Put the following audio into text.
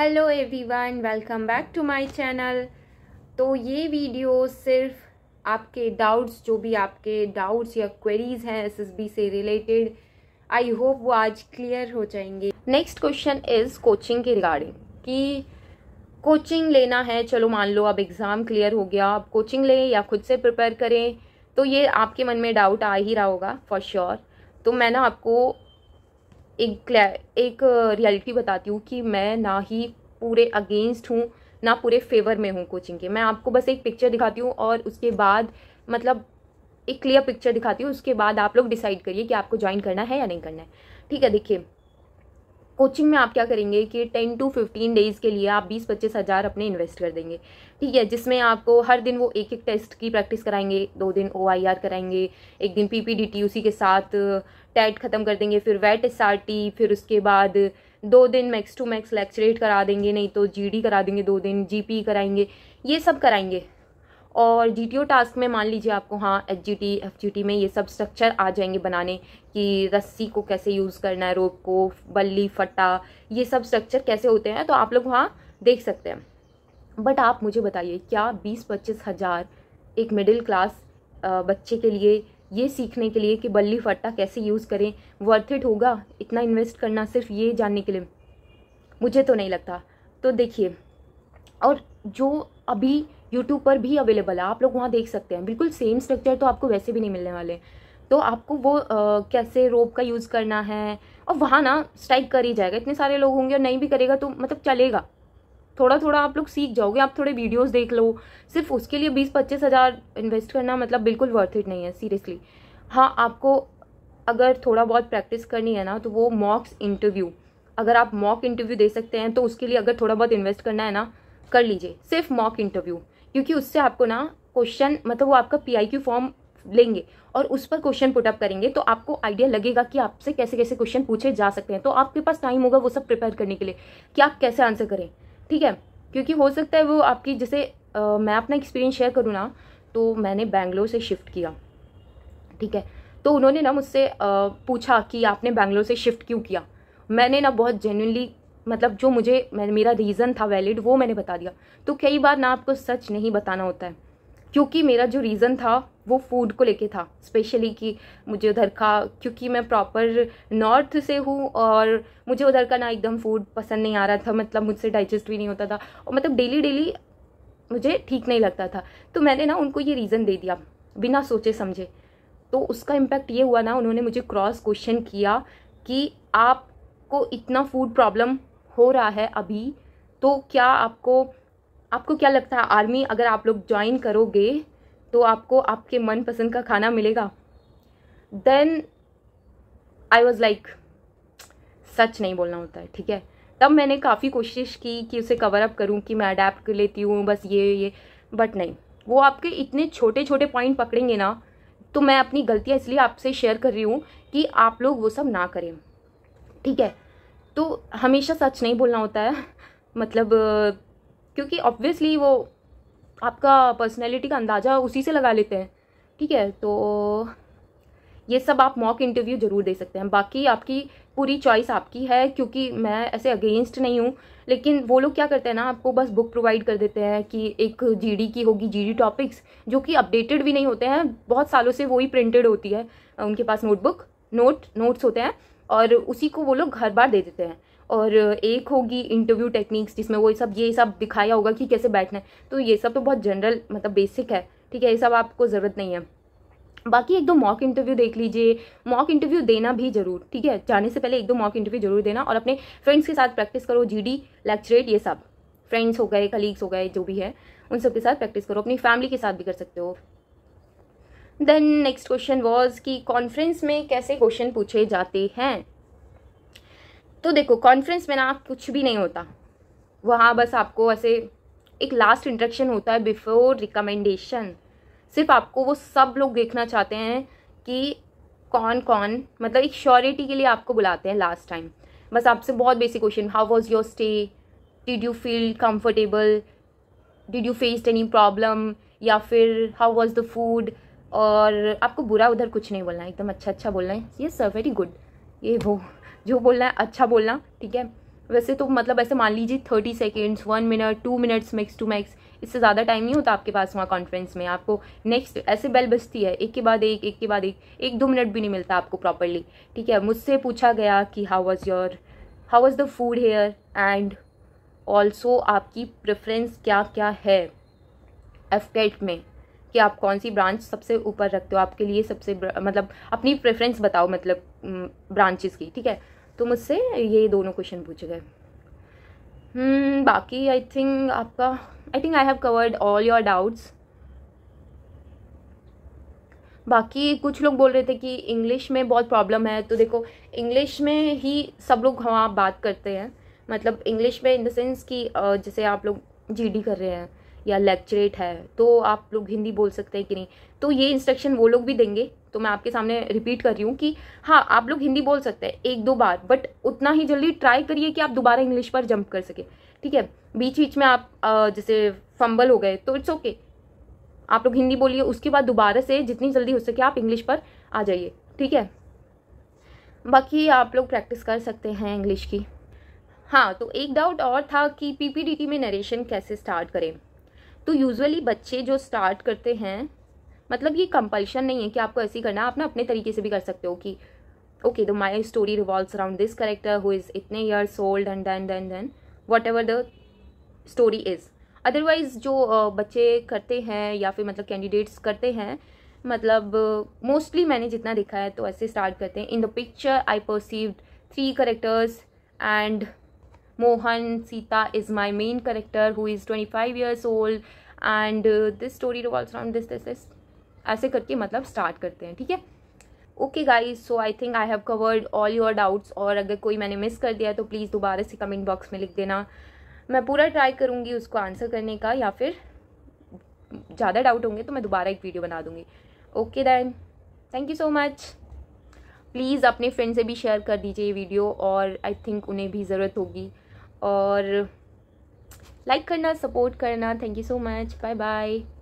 Hello everyone welcome back to my channel तो ये video सिर्फ आपके डाउट्स जो भी आपके डाउट्स या क्वेरीज हैं एसएसबी से रिलेटेड आई होप वो आज क्लियर हो जाएंगे नेक्स्ट क्वेश्चन इज़ कोचिंग के रिगार्डिंग कि कोचिंग लेना है चलो मान लो अब एग्ज़ाम क्लियर हो गया आप कोचिंग लें या खुद से प्रिपेयर करें तो ये आपके मन में डाउट आ ही रहा होगा फॉर श्योर sure. तो मैं ना आपको एक एक रियलिटी बताती हूँ कि मैं ना ही पूरे अगेंस्ट हूँ ना पूरे फेवर में हूँ कोचिंग के मैं आपको बस एक पिक्चर दिखाती हूँ और उसके बाद मतलब एक क्लियर पिक्चर दिखाती हूँ उसके बाद आप लोग डिसाइड करिए कि आपको ज्वाइन करना है या नहीं करना है ठीक है देखिए कोचिंग में आप क्या करेंगे कि टेन टू फिफ्टीन डेज़ के लिए आप बीस पच्चीस हज़ार अपने इन्वेस्ट कर देंगे ठीक है जिसमें आपको हर दिन वो एक एक टेस्ट की प्रैक्टिस कराएंगे दो दिन ओ कराएंगे एक दिन पी पी के साथ टैट ख़त्म कर देंगे फिर वेट एस फिर उसके बाद दो दिन मैक्स टू मैक्स लेक्चरेट करा देंगे नहीं तो जी करा देंगे दो दिन जी e कराएंगे ये सब कराएंगे और जी टी ओ टास्क में मान लीजिए आपको हाँ H G T F G T में ये सब स्ट्रक्चर आ जाएंगे बनाने कि रस्सी को कैसे यूज़ करना है रोप को बल्ली फट्टा ये सब स्ट्रक्चर कैसे होते हैं तो आप लोग वहाँ देख सकते हैं बट आप मुझे बताइए क्या बीस पच्चीस हज़ार एक मिडिल क्लास बच्चे के लिए ये सीखने के लिए कि बल्ली फट्टा कैसे यूज़ करें वर्थ इट होगा इतना इन्वेस्ट करना सिर्फ ये जानने के लिए मुझे तो नहीं लगता तो देखिए और जो अभी यूट्यूब पर भी अवेलेबल है आप लोग वहाँ देख सकते हैं बिल्कुल सेम स्ट्रक्चर तो आपको वैसे भी नहीं मिलने वाले तो आपको वो आ, कैसे रोप का यूज़ करना है और वहाँ ना स्ट्राइक कर ही जाएगा इतने सारे लोग होंगे और नहीं भी करेगा तो मतलब चलेगा थोड़ा थोड़ा आप लोग सीख जाओगे आप थोड़े वीडियोस देख लो सिर्फ उसके लिए बीस पच्चीस हज़ार इन्वेस्ट करना मतलब बिल्कुल वर्थ इट नहीं है सीरियसली हाँ आपको अगर थोड़ा बहुत प्रैक्टिस करनी है ना तो वो मॉक्स इंटरव्यू अगर आप मॉक इंटरव्यू दे सकते हैं तो उसके लिए अगर थोड़ा बहुत इन्वेस्ट करना है ना कर लीजिए सिर्फ मॉक इंटरव्यू क्योंकि उससे आपको ना क्वेश्चन मतलब वो आपका पी फॉर्म लेंगे और उस पर क्वेश्चन पुटअप करेंगे तो आपको आइडिया लगेगा कि आपसे कैसे कैसे क्वेश्चन पूछे जा सकते हैं तो आपके पास टाइम होगा वो सब प्रिपेयर करने के लिए कि आप कैसे आंसर करें ठीक है क्योंकि हो सकता है वो आपकी जैसे मैं अपना एक्सपीरियंस शेयर करूँ ना तो मैंने बैंगलोर से शिफ्ट किया ठीक है तो उन्होंने ना मुझसे पूछा कि आपने बैंगलोर से शिफ्ट क्यों किया मैंने ना बहुत जेन्यूनली मतलब जो मुझे मेरा रीज़न था वैलिड वो मैंने बता दिया तो कई बार ना आपको सच नहीं बताना होता है क्योंकि मेरा जो रीज़न था वो फूड को लेके था स्पेशली कि मुझे उधर का क्योंकि मैं प्रॉपर नॉर्थ से हूँ और मुझे उधर का ना एकदम फूड पसंद नहीं आ रहा था मतलब मुझसे डाइजेस्ट भी नहीं होता था और मतलब डेली डेली मुझे ठीक नहीं लगता था तो मैंने ना उनको ये रीज़न दे दिया बिना सोचे समझे तो उसका इम्पैक्ट ये हुआ ना उन्होंने मुझे क्रॉस क्वेश्चन किया कि आपको इतना फूड प्रॉब्लम हो रहा है अभी तो क्या आपको आपको क्या लगता है आर्मी अगर आप लोग ज्वाइन करोगे तो आपको आपके मनपसंद का खाना मिलेगा देन आई वॉज़ लाइक सच नहीं बोलना होता है ठीक है तब मैंने काफ़ी कोशिश की कि उसे कवर अप करूं कि मैं अडेप्ट कर लेती हूँ बस ये ये बट नहीं वो आपके इतने छोटे छोटे पॉइंट पकड़ेंगे ना तो मैं अपनी गलतियाँ इसलिए आपसे शेयर कर रही हूँ कि आप लोग वो सब ना करें ठीक है तो हमेशा सच नहीं बोलना होता है मतलब क्योंकि ऑब्वियसली वो आपका पर्सनैलिटी का अंदाज़ा उसी से लगा लेते हैं ठीक है तो ये सब आप मॉक इंटरव्यू ज़रूर दे सकते हैं बाकी आपकी पूरी चॉइस आपकी है क्योंकि मैं ऐसे अगेंस्ट नहीं हूँ लेकिन वो लोग क्या करते हैं ना आपको बस बुक प्रोवाइड कर देते हैं कि एक जीडी की होगी जीडी टॉपिक्स जो कि अपडेटेड भी नहीं होते हैं बहुत सालों से वो ही प्रिंटेड होती है उनके पास नोटबुक नोट नोट्स होते हैं और उसी को वो लोग घर बार दे देते हैं और एक होगी इंटरव्यू टेक्निक्स जिसमें वो सब ये सब दिखाया होगा कि कैसे बैठना है तो ये सब तो बहुत जनरल मतलब बेसिक है ठीक है ये सब आपको ज़रूरत नहीं है बाकी एक दो मॉक इंटरव्यू देख लीजिए मॉक इंटरव्यू देना भी जरूर ठीक है जाने से पहले एक दो मॉक इंटरव्यू जरूर देना और अपने फ्रेंड्स के साथ प्रैक्टिस करो जीडी लेक्चरेट ये सब फ्रेंड्स हो गए कलीग्स हो गए जो भी है उन सब के साथ प्रैक्टिस करो अपनी फैमिली के साथ भी कर सकते हो देन नेक्स्ट क्वेश्चन वॉज कि कॉन्फ्रेंस में कैसे क्वेश्चन पूछे जाते हैं तो देखो कॉन्फ्रेंस में ना कुछ भी नहीं होता वहाँ बस आपको ऐसे एक लास्ट इंट्रक्शन होता है बिफोर रिकमेंडेशन सिर्फ आपको वो सब लोग देखना चाहते हैं कि कौन कौन मतलब एक श्योरिटी के लिए आपको बुलाते हैं लास्ट टाइम बस आपसे बहुत basic question how was your stay did you feel comfortable did you faced any problem या फिर हाउ वॉज द फूड और आपको बुरा उधर कुछ नहीं बोलना है एकदम अच्छा अच्छा बोलना है ये सर वेरी गुड ये वो जो बोलना है अच्छा बोलना ठीक है वैसे तो मतलब ऐसे मान लीजिए thirty seconds one minute two minutes max two max इससे ज़्यादा टाइम नहीं होता आपके पास वहाँ कॉन्फ्रेंस में आपको नेक्स्ट ऐसे बेल बजती है एक के बाद एक एक के बाद एक एक दो मिनट भी नहीं मिलता आपको प्रॉपरली ठीक है मुझसे पूछा गया कि how was your how was the food here and also आपकी प्रेफरेंस क्या क्या है एफकेट में कि आप कौन सी ब्रांच सबसे ऊपर रखते हो आपके लिए सबसे मतलब अपनी प्रेफरेंस बताओ मतलब ब्रांचेस की ठीक है तो मुझसे ये दोनों क्वेश्चन पूछे गए hmm, बाकी आई थिंक आपका I think I have covered all your doubts बाकी कुछ लोग बोल रहे थे कि इंग्लिश में बहुत प्रॉब्लम है तो देखो इंग्लिश में ही सब लोग हम हाँ, आप बात करते हैं मतलब इंग्लिश में इन द सेंस कि जैसे आप लोग जीडी कर रहे हैं या लेक्चरेट है तो आप लोग हिंदी बोल सकते हैं कि नहीं तो ये इंस्ट्रक्शन वो लोग भी देंगे तो मैं आपके सामने रिपीट कर रही हूँ कि हाँ आप लोग हिंदी बोल सकते हैं एक दो बार बट उतना ही जल्दी ट्राई करिए कि आप दोबारा इंग्लिश पर जंप कर सके ठीक है बीच बीच में आप जैसे फंबल हो गए तो इट्स ओके आप लोग हिंदी बोलिए उसके बाद दोबारा से जितनी जल्दी हो सके आप इंग्लिश पर आ जाइए ठीक है बाकी आप लोग प्रैक्टिस कर सकते हैं इंग्लिश की हाँ तो एक डाउट और था कि पीपीडीटी में नरेशन कैसे स्टार्ट करें तो यूजुअली बच्चे जो स्टार्ट करते हैं मतलब ये कंपल्शन नहीं है कि आपको ऐसे ही करना आप ना अपने तरीके से भी कर सकते हो कि okay the my story revolves around this character who is इतने years old and then then then whatever the story is otherwise जो बच्चे करते हैं या फिर मतलब कैंडिडेट्स करते हैं मतलब मोस्टली मैंने जितना देखा है तो ऐसे स्टार्ट करते हैं in the picture I perceive three characters and Mohan Sita is my main character who is twenty five years old and this story revolves around this this this ऐसे करके मतलब स्टार्ट करते हैं ठीक है okay guys so I think I have covered all your doubts और अगर कोई मैंने मिस कर दिया तो प्लीज़ दोबारा से कमेंट बॉक्स में लिख देना मैं पूरा ट्राई करूँगी उसको आंसर करने का या फिर ज़्यादा डाउट होंगे तो मैं दोबारा एक वीडियो बना दूँगी okay then thank you so much please अपने फ्रेंड से भी शेयर कर दीजिए ये वीडियो और आई थिंक उन्हें भी ज़रूरत होगी और लाइक करना सपोर्ट करना thank you so much bye bye